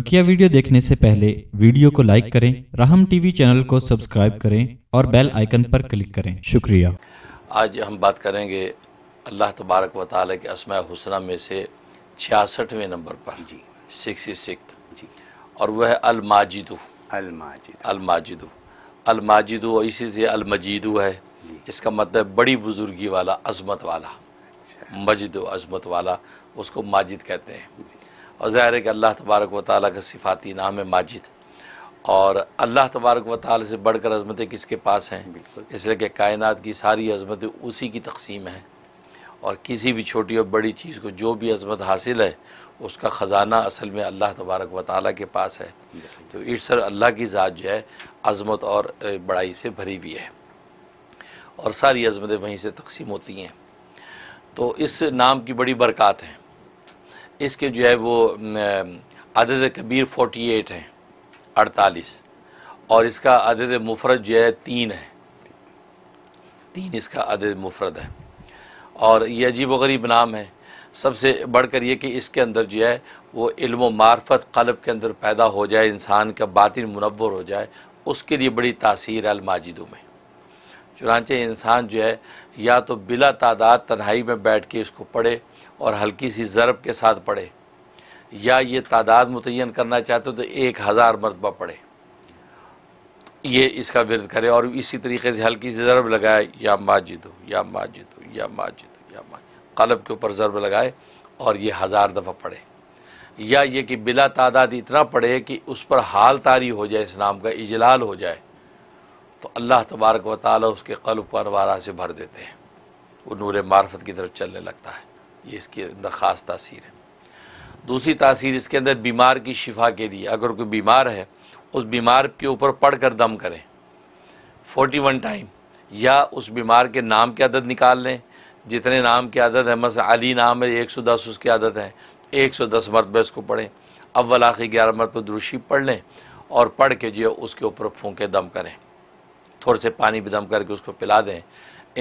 बकिया वीडियो देखने से पहले वीडियो को लाइक करें राहम टीवी चैनल को सब्सक्राइब करें और बेल आइकन पर क्लिक करें शुक्रिया आज हम बात करेंगे अल्लाह तबारक वाल के असमा हुसना में से छियासठवें नंबर पर जी सिक्स जी और वह है अलमाजिद अलमाजिदू अलमाजिदू और इसी से अलमजीदू है इसका मतलब बड़ी बुजुर्गी वाला अजमत वाला अच्छा। मजिद अजमत वाला उसको माजिद कहते हैं और ज़ाहिर है कि अल्लाह तबारक व ताली का सिफाती नाम है माजिद और अल्लाह तबारक व ताली से बढ़ कर अजमतें किसके पास हैं इसलिए कि कायनात की सारी अजमतें उसी की तकसीम हैं और किसी भी छोटी और बड़ी चीज़ को जो भी अजमत हासिल है उसका ख़जाना असल में अल्लाह तबारक व ताली के पास है तो इस अल्लाह की ज़ात जो है अजमत और बड़ाई से भरी हुई है और सारी अजमतें वहीं से तकसीम होती हैं तो इस नाम की बड़ी बरक़ात हैं इसके जो है वो अदद कबीर फोर्टी एट हैं अड़तालीस और इसका अदद मुफरत जो है तीन है तीन इसका अदद मुफरत है और ये अजीब गरीब नाम है सबसे बढ़ कर ये कि इसके अंदर जो है वो इल्म मार्फत कलब के अंदर पैदा हो जाए इंसान का बातिन मनवर हो जाए उसके लिए बड़ी तासीर अलमाजिदों में चुनाचे इंसान जो है या तो बिला तादाद तन्हाई में बैठ के इसको पढ़े और हल्की सी ज़रब के साथ पढ़े या ये तादाद मुतन करना चाहते हो तो एक हज़ार मरतबा पढ़े ये इसका विरद करे और इसी तरीके से हल्की सी ज़रब लगाए या माजिद हो या माजिद हो या माजिद हो या माजिद कलब के ऊपर ज़रब लगाए और ये हज़ार दफ़ा पढ़े या ये कि बिला तादाद इतना पढ़े कि उस पर हाल तारी हो जाए इस नाम का इजलाल हो जाए तो अल्लाह तबारक व ताल उसके कल्ब पर वारा से भर देते हैं वो नूर मार्फत की तरफ चलने लगता है ये इसके अंदर ख़ास तासीर है दूसरी तासीर इसके अंदर बीमार की शिफा के लिए अगर कोई बीमार है उस बीमार के ऊपर पढ़ कर दम करें फोटी वन टाइम या उस बीमार के नाम की आदत निकाल लें जितने नाम की आदत है मस अली नाम है एक सौ दस उसकी आदत है एक सौ दस मरतबे इसको पढ़ें अव्वल आखिर ग्यारह मरतब दुरुशी पढ़ लें और पढ़ के जो उसके ऊपर फूके दम करें थोड़े से पानी भी दम करके उसको पिला दें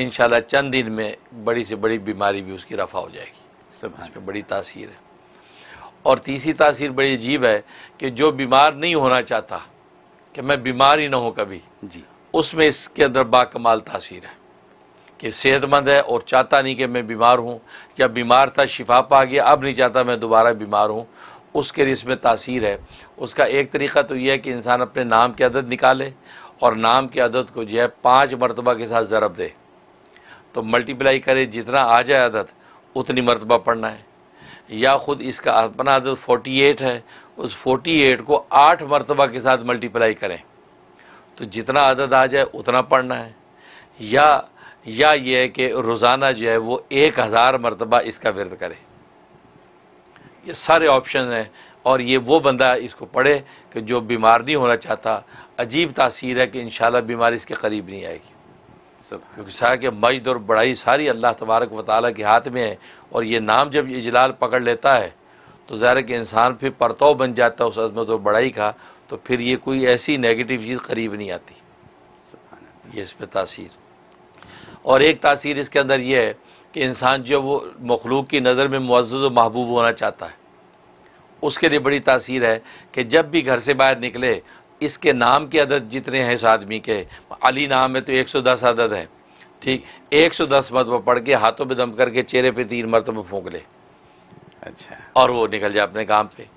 इन चंद दिन में बड़ी से बड़ी बीमारी भी उसकी रफा हो जाएगी सब इस हाँ बड़ी तासीर है और तीसरी तासीर बड़ी अजीब है कि जो बीमार नहीं होना चाहता कि मैं बीमार ही ना हूँ कभी जी उसमें इसके अंदर बाकमाल तासीर है कि सेहतमंद है और चाहता नहीं कि मैं बीमार हूँ या बीमार था शिफा पा गया अब नहीं चाहता मैं दोबारा बीमार हूँ उसके लिए इसमें तासीर है उसका एक तरीका तो यह है कि इंसान अपने नाम की आदत निकाले और नाम की आदत को जो है पाँच मरतबा के साथ ज़रब दे तो मल्टीप्लाई करे जितना आ जाए आदत उतनी मरतबा पढ़ना है या ख़ुद इसका अपना आदत फोटी एट है उस फोटी एट को आठ मरतबा के साथ मल्टीप्लाई करें तो जितना आदत आ जाए उतना पढ़ना है या या ये है कि रोज़ाना जो है वो एक हज़ार मरतबा इसका विरद करें ये सारे ऑप्शन हैं और ये वो बंदा इसको पढ़े कि जो बीमार नहीं होना चाहता अजीब तासीर है कि इन बीमारी इसके करीब नहीं आएगी क्योंकि सारा कि मजद और बड़ाई सारी अल्लाह तबारक व के हाथ में है और ये नाम जब इजलाल पकड़ लेता है तो ज़ाहिर कि इंसान फिर परतव बन जाता है उस अजमत और बड़ाई का तो फिर ये कोई ऐसी नेगेटिव चीज़ करीब नहीं आती ये इस पर तासीर और एक तासीर इसके अंदर यह है कि इंसान जो वो मखलूक की नज़र में व महबूब होना चाहता है उसके लिए बड़ी तासीर है कि जब भी घर से बाहर निकले इसके नाम के अदद जितने हैं इस आदमी के अली नाम में तो एक सौ दस अदद है ठीक एक सौ दस मरतबा पढ़ के हाथों पे दम करके चेहरे पे तीन मरतबा फूक ले अच्छा और वो निकल जाए अपने काम पे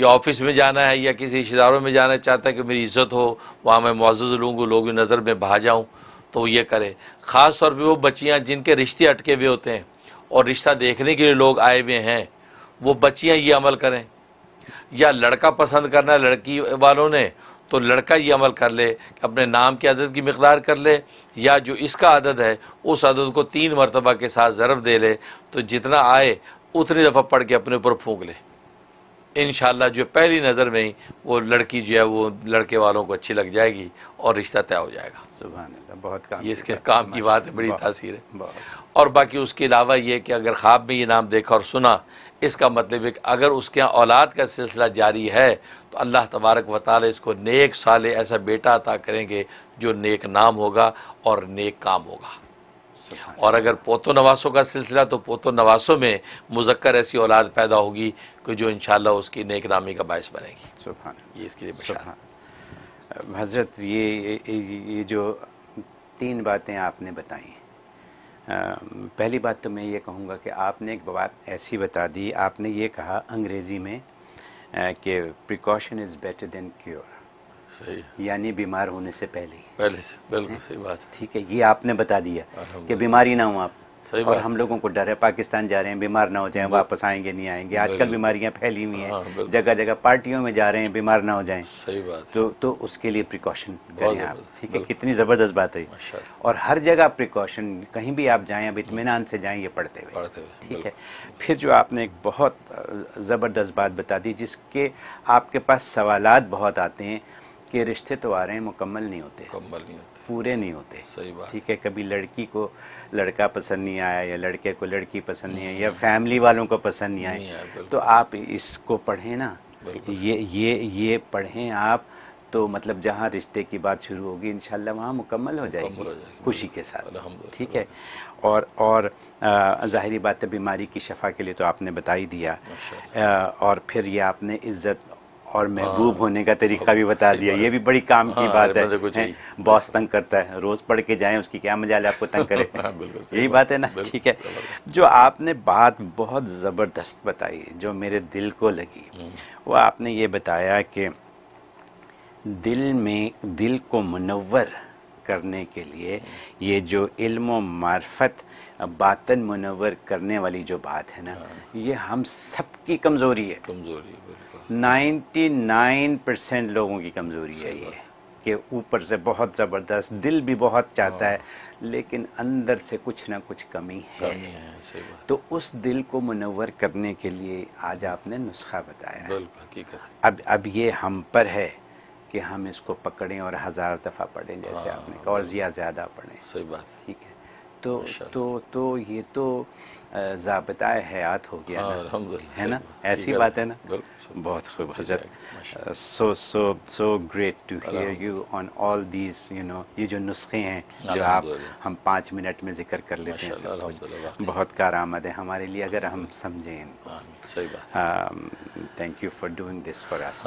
या ऑफिस में जाना है या किसी रिश्तेदारों में जाना चाहता है कि मेरी इज्जत हो वहाँ मैं मुआज़ लूँगा लोग नज़र में भा जाऊँ तो ये करे ख़ास तौर पर वो बच्चियाँ जिनके रिश्ते अटके हुए होते हैं और रिश्ता देखने के लिए लोग आए हुए हैं वो बच्चियाँ ये अमल करें या लड़का पसंद करना है लड़की वालों ने तो लड़का ये अमल कर ले अपने नाम की अदद की मकदार कर ले या जो इसका अदद है उस अदद को तीन मरतबा के साथ ज़रब दे ले तो जितना आए उतनी दफ़ा पढ़ के अपने ऊपर फूँक ले इन जो पहली नज़र में ही वो लड़की जो है वो लड़के वालों को अच्छी लग जाएगी और रिश्ता तय हो जाएगा सुबह बहुत काम ये इसके काम की बात है बड़ी तासीर है और बाकी उसके अलावा ये कि अगर ख्वाब में ये नाम देखा और सुना इसका मतलब है कि अगर उसके यहाँ औलाद का सिलसिला जारी है तो अल्लाह तबारक व ताल इसको नेक साल ऐसा बेटा अता करेंगे जो नेक नाम होगा और नेक काम होगा और अगर पोतो नवासों का सिलसिला तो पोतो नवासों में मुजक्कर ऐसी औलाद पैदा होगी कि जो इन उसकी नेक नामी का बायस बनेगी ये इसके लिए हजरत ये, ये ये जो तीन बातें आपने बताई पहली बात तो मैं ये कहूँगा कि आपने एक बात ऐसी बता दी आपने ये कहा अंग्रेज़ी में कि precaution is better than cure सही यानी बीमार होने से पहले पहले से बिल्कुल सही बात ठीक है ये आपने बता दिया कि बीमारी ना हो आप सही और हम लोगों को डर है पाकिस्तान जा रहे हैं बीमार ना हो जाए वापस आएंगे नहीं आएंगे आजकल बीमारियां फैली हुई हैं हाँ, जगह जगह पार्टियों में जा रहे हैं बीमार ना हो जाए सही बात तो तो उसके लिए प्रिकॉशन करें आप ठीक है कितनी ज़बरदस्त बात है और हर जगह प्रिकॉशन कहीं भी आप जाए अब हम्म। इतमान से जाए ये पढ़ते हुए ठीक है फिर जो आपने एक बहुत ज़बरदस्त बात बता दी जिसके आपके पास सवाल बहुत आते हैं के रिश्ते तो आ रहे हैं मुकम्मल नहीं होते मुकम्मल नहीं होते पूरे नहीं होते सही बात ठीक है कभी लड़की को लड़का पसंद नहीं आया या लड़के को लड़की पसंद नहीं आई या हम्म। फैमिली वालों को पसंद नहीं आए तो आप इसको पढ़ें ना ये ये ये पढ़ें आप तो मतलब जहाँ रिश्ते की बात शुरू होगी इनशाला वहाँ मुकम्मल हो जाएगी खुशी के साथ ठीक है और और ज़ाहरी बात है बीमारी की शफा के लिए तो आपने बता ही दिया और फिर ये आपने इज़्ज़त और हाँ। महबूब होने का तरीका भी बता दिया ये भी बड़ी काम की हाँ, बात है मतलब बॉस तंग करता है रोज़ पढ़ के जाए उसकी क्या मजा आपको तंग करे हाँ, यही बात है ना ठीक है जो आपने बात बहुत ज़बरदस्त बताई जो मेरे दिल को लगी हम्म। वो आपने ये बताया कि दिल में दिल को मुनवर करने के लिए हम्म। ये जो इल्म मार्फत बातन मुनवर करने वाली जो बात है ना ये हम सबकी कमज़ोरी है कमज़ोरी 99 परसेंट लोगों की कमज़ोरी है ये कि ऊपर से बहुत ज़बरदस्त दिल भी बहुत चाहता है हाँ। लेकिन अंदर से कुछ ना कुछ कमी है, कमी है तो उस दिल को मुनवर करने के लिए आज आपने नुस्खा बताया अब अब ये हम पर है कि हम इसको पकड़ें और हज़ार दफ़ा पढ़ें जैसे हाँ, आपने और ज़्यादा ज़्यादा पढ़ें सही बात ठीक है तो तो तो ये तो जबता हयात हो गया ना, है ना ऐसी बात है ना बहुत खूब हजरत so so so great to hear you on all these you know ये जो नुस्खे हैं जो आप हम पाँच मिनट में जिक्र कर लेते हैं बहुत कार आमद है हमारे लिए अगर हम समझें thank you for doing this for us